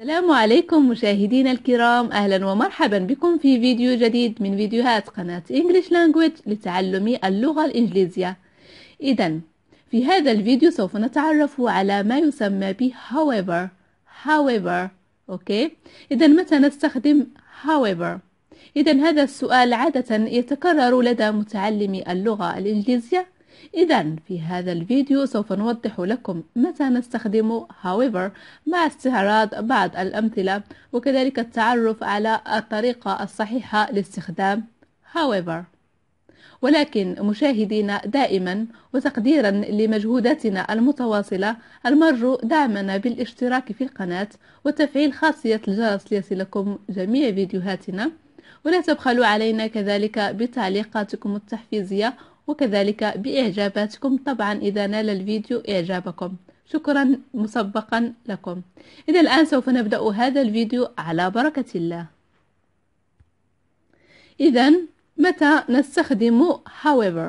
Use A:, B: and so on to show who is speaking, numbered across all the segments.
A: السلام عليكم مشاهدينا الكرام اهلا ومرحبا بكم في فيديو جديد من فيديوهات قناة English Language لتعلم اللغة الإنجليزية إذا في هذا الفيديو سوف نتعرف على ما يسمى ب however however أوكي إذا متى نستخدم however إذا هذا السؤال عادة يتكرر لدى متعلمي اللغة الإنجليزية إذا في هذا الفيديو سوف نوضح لكم متى نستخدم however مع استعراض بعض الأمثلة وكذلك التعرف على الطريقة الصحيحة لاستخدام however ولكن مشاهدينا دائما وتقديرا لمجهوداتنا المتواصلة المرجو دعمنا بالاشتراك في القناة وتفعيل خاصية الجرس ليصلكم جميع فيديوهاتنا ولا تبخلوا علينا كذلك بتعليقاتكم التحفيزية وكذلك بإعجاباتكم طبعا إذا نال الفيديو إعجابكم شكرا مسبقا لكم إذا الآن سوف نبدأ هذا الفيديو على بركة الله إذا متى نستخدم however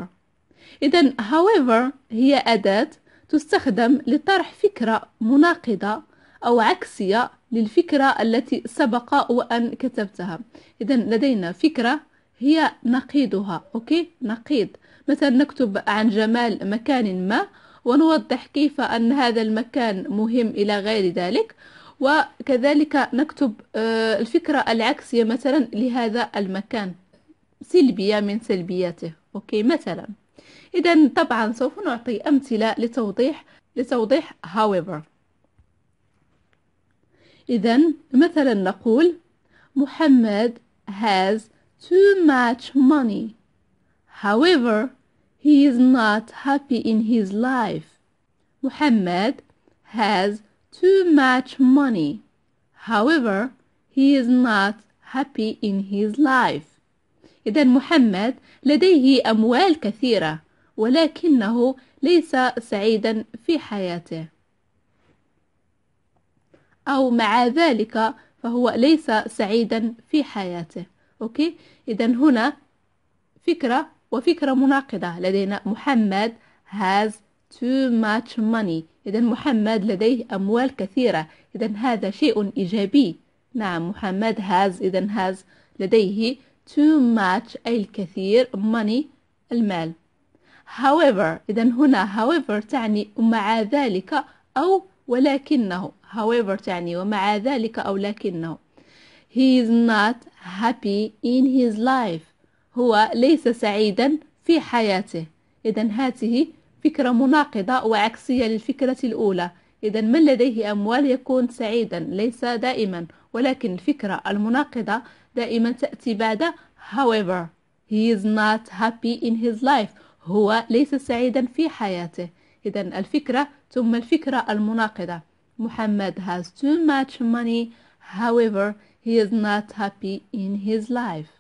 A: إذا however هي أداة تستخدم لطرح فكرة مناقضة أو عكسية للفكرة التي سبق وأن كتبتها إذا لدينا فكرة هي نقيضها أوكي نقيض مثلا نكتب عن جمال مكان ما ونوضح كيف أن هذا المكان مهم إلى غير ذلك وكذلك نكتب آه، الفكرة العكسية مثلا لهذا المكان سلبية من سلبياته أوكي مثلا إذا طبعا سوف نعطي أمثلة لتوضيح لتوضيح however إذا مثلا نقول محمد has too much money. However, he is not happy in his life. Muhammad has too much money. However, he is not happy in his life. إذا محمد لديه أموال كثيرة ولكنه ليس سعيدا في حياته أو مع ذلك فهو ليس سعيدا في حياته أوكي إذا هنا فكرة وفكرة مناقضة لدينا محمد has too much money إذا محمد لديه أموال كثيرة إذا هذا شيء إيجابي نعم محمد has إذا has لديه too much أي الكثير money المال however إذا هنا however تعني مع ذلك أو ولكنه however تعني ومع ذلك أو لكنه He is not happy in his life هو ليس سعيدا في حياته إذا هذه فكرة مناقضة وعكسية للفكرة الأولى إذا من لديه أموال يكون سعيدا ليس دائما ولكن الفكرة المناقضة دائما تأتي بعد however he is not happy in his life هو ليس سعيدا في حياته إذا الفكرة ثم الفكرة المناقضة محمد has too much money However, he is not happy in his life.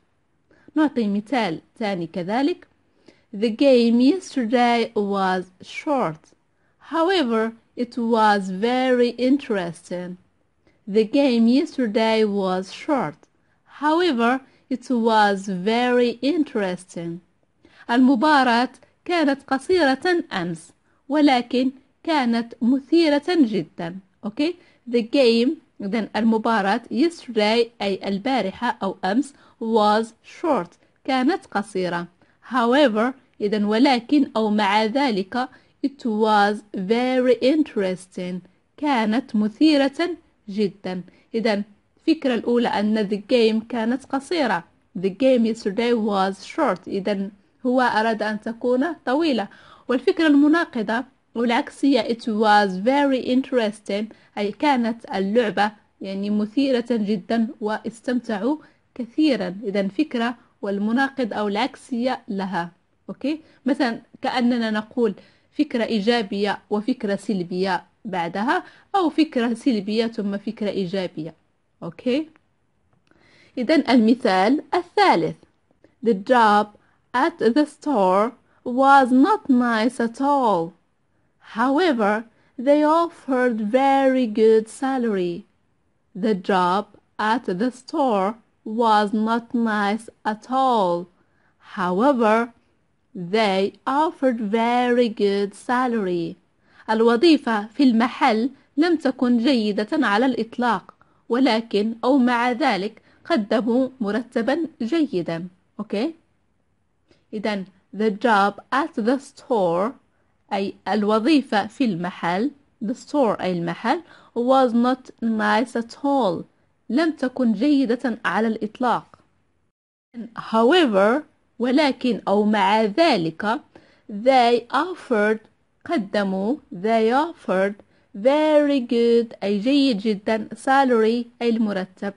A: نعطي مثال تاني كذلك The game yesterday was short. However, it was very interesting. The game yesterday was short. However, it was very interesting. المباراة كانت قصيرة أمس ولكن كانت مثيرة جدا. Okay? The game إذا المباراة yesterday أي البارحة أو أمس was short كانت قصيرة however إذا ولكن أو مع ذلك it was very interesting كانت مثيرة جدا إذا الفكرة الأولى أن the game كانت قصيرة the game yesterday was short إذا هو أراد أن تكون طويلة والفكرة المناقضة والعكسية it was very interesting أي كانت اللعبة يعني مثيرة جدا واستمتعوا كثيرا إذا فكرة والمناقض أو العكسية لها أوكي مثلا كأننا نقول فكرة إيجابية وفكرة سلبية بعدها أو فكرة سلبية ثم فكرة إيجابية أوكي إذا المثال الثالث The job at the store was not nice at all However, they offered very good salary. The job at the store was not nice at all. However, they offered very good salary. الوظيفة في المحل لم تكن جيدة على الإطلاق ولكن أو مع ذلك قدموا مرتبا جيدا. Okay? إذا the job at the store أي الوظيفة في المحل the store أي المحل was not nice at all لم تكن جيدة على الإطلاق however ولكن أو مع ذلك they offered قدموا they offered very good أي جيد جدا salary أي المرتب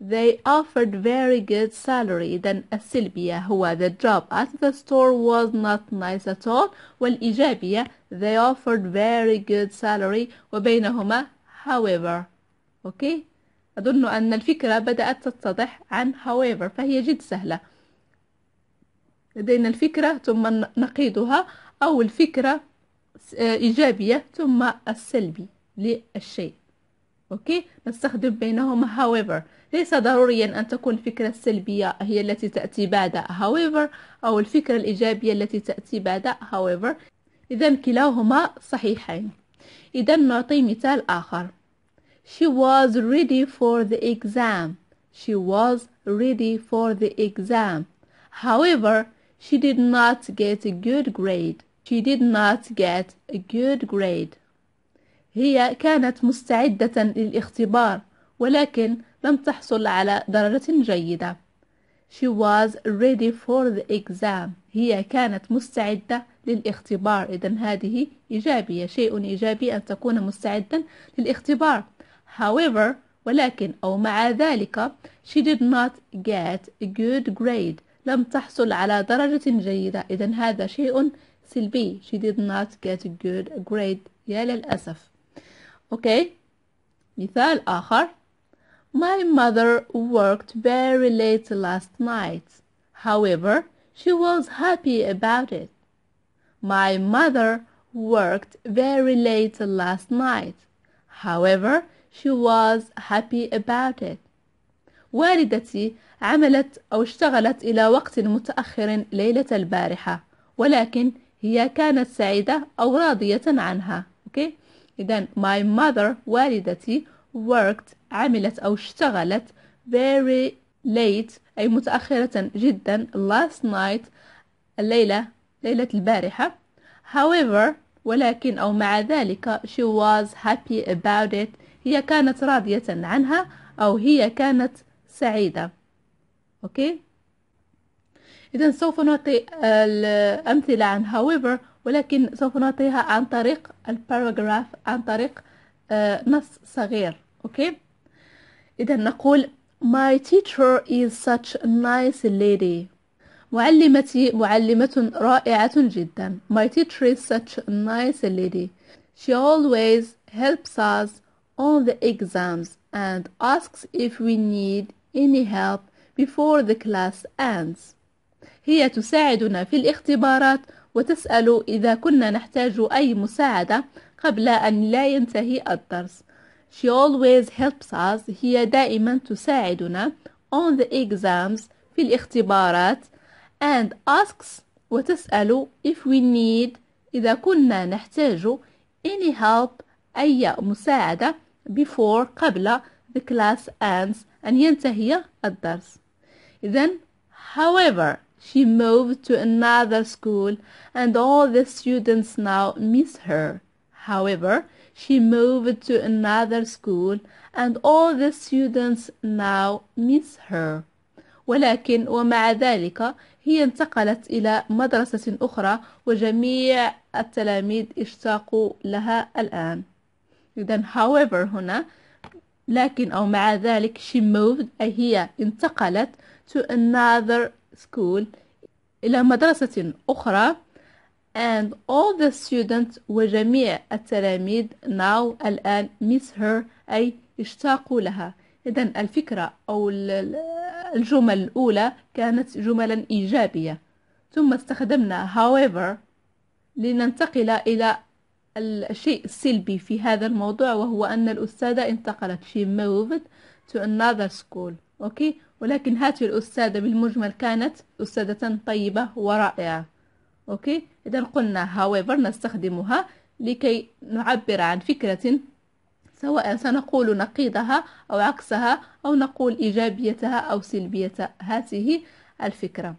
A: They offered very good salary إذا السلبية هو the job at the store was not nice at all والإيجابية they offered very good salary وبينهما however okay. أظن أن الفكرة بدأت تتضح عن however فهي جد سهلة لدينا الفكرة ثم نقيدها أو الفكرة آه، إيجابية ثم السلبي للشيء أوكي نستخدم بينهما however ليس ضروريا أن تكون الفكرة السلبية هي التي تأتي بعد however أو الفكرة الإيجابية التي تأتي بعد however إذا كلاهما صحيحين إذا نعطي مثال آخر She was ready for the exam She was ready for the exam However, she did not get a good grade She did not get a good grade هي كانت مستعدة للاختبار ولكن لم تحصل على درجة جيدة She was ready for the exam هي كانت مستعدة للاختبار إذا هذه إيجابية شيء إيجابي أن تكون مستعدا للاختبار However ولكن أو مع ذلك she did not get a good grade لم تحصل على درجة جيدة إذا هذا شيء سلبي she did not get a good grade يا للأسف okay مثال آخر My mother worked very late last night. However, she was happy about it. My mother worked very late last night. However, she was happy about it. والدتي عملت أو اشتغلت إلى وقت متأخر ليلة البارحة ولكن هي كانت سعيدة أو راضية عنها. Okay? إذا my mother والدتي worked عملت أو اشتغلت very late أي متأخرة جدا last night الليلة ليلة البارحة however ولكن أو مع ذلك she was happy about it هي كانت راضية عنها أو هي كانت سعيدة أوكي إذا سوف نعطي الأمثلة عن however ولكن سوف نعطيها عن طريق الباراجراف عن طريق نص صغير أوكي إذا نقول My teacher is such a nice lady معلمتي معلمة رائعة جدا My teacher is such a nice lady She always helps us on the exams and asks if we need any help before the class ends هي تساعدنا في الاختبارات وتسأل إذا كنا نحتاج أي مساعدة قبل أن لا ينتهي الدرس She always helps us هي دائما تساعدنا on the exams في الاختبارات and asks وتسأل if we need إذا كنا نحتاج any help أي مساعدة before قبل the class ends أن ينتهي الدرس إذن however She moved to another school, and all the students now miss her. However, she moved to another school, and all the students now miss her. ولكن ومع ذلك هي انتقلت إلى مدرسة أخرى وجميع التلاميذ اشتاقوا لها الآن. إذا however هنا لكن أو مع ذلك she moved أي هي انتقلت to another school إلى مدرسة أخرى and all the students وجميع التلاميذ now الآن miss her أي اشتاقوا لها إذا الفكرة أو الجمل الأولى كانت جملا إيجابية ثم استخدمنا however لننتقل إلى الشيء السلبي في هذا الموضوع وهو أن الأستاذة انتقلت she moved to another school أوكي okay? ولكن هذه الأستاذة بالمجمل كانت أستاذة طيبة ورائعة أوكي إذا قلنا however نستخدمها لكي نعبر عن فكرة سواء سنقول نقيضها أو عكسها أو نقول إيجابيتها أو سلبيتها هذه الفكرة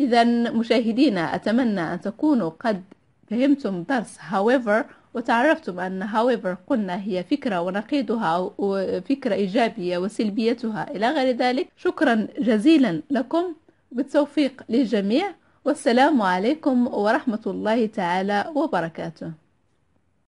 A: إذا مشاهدينا أتمنى أن تكونوا قد فهمتم درس however وتعرفتم أن however قلنا هي فكرة ونقيضها وفكرة إيجابية وسلبيتها إلى غير ذلك شكرا جزيلا لكم بالتوفيق للجميع والسلام عليكم ورحمة الله تعالى وبركاته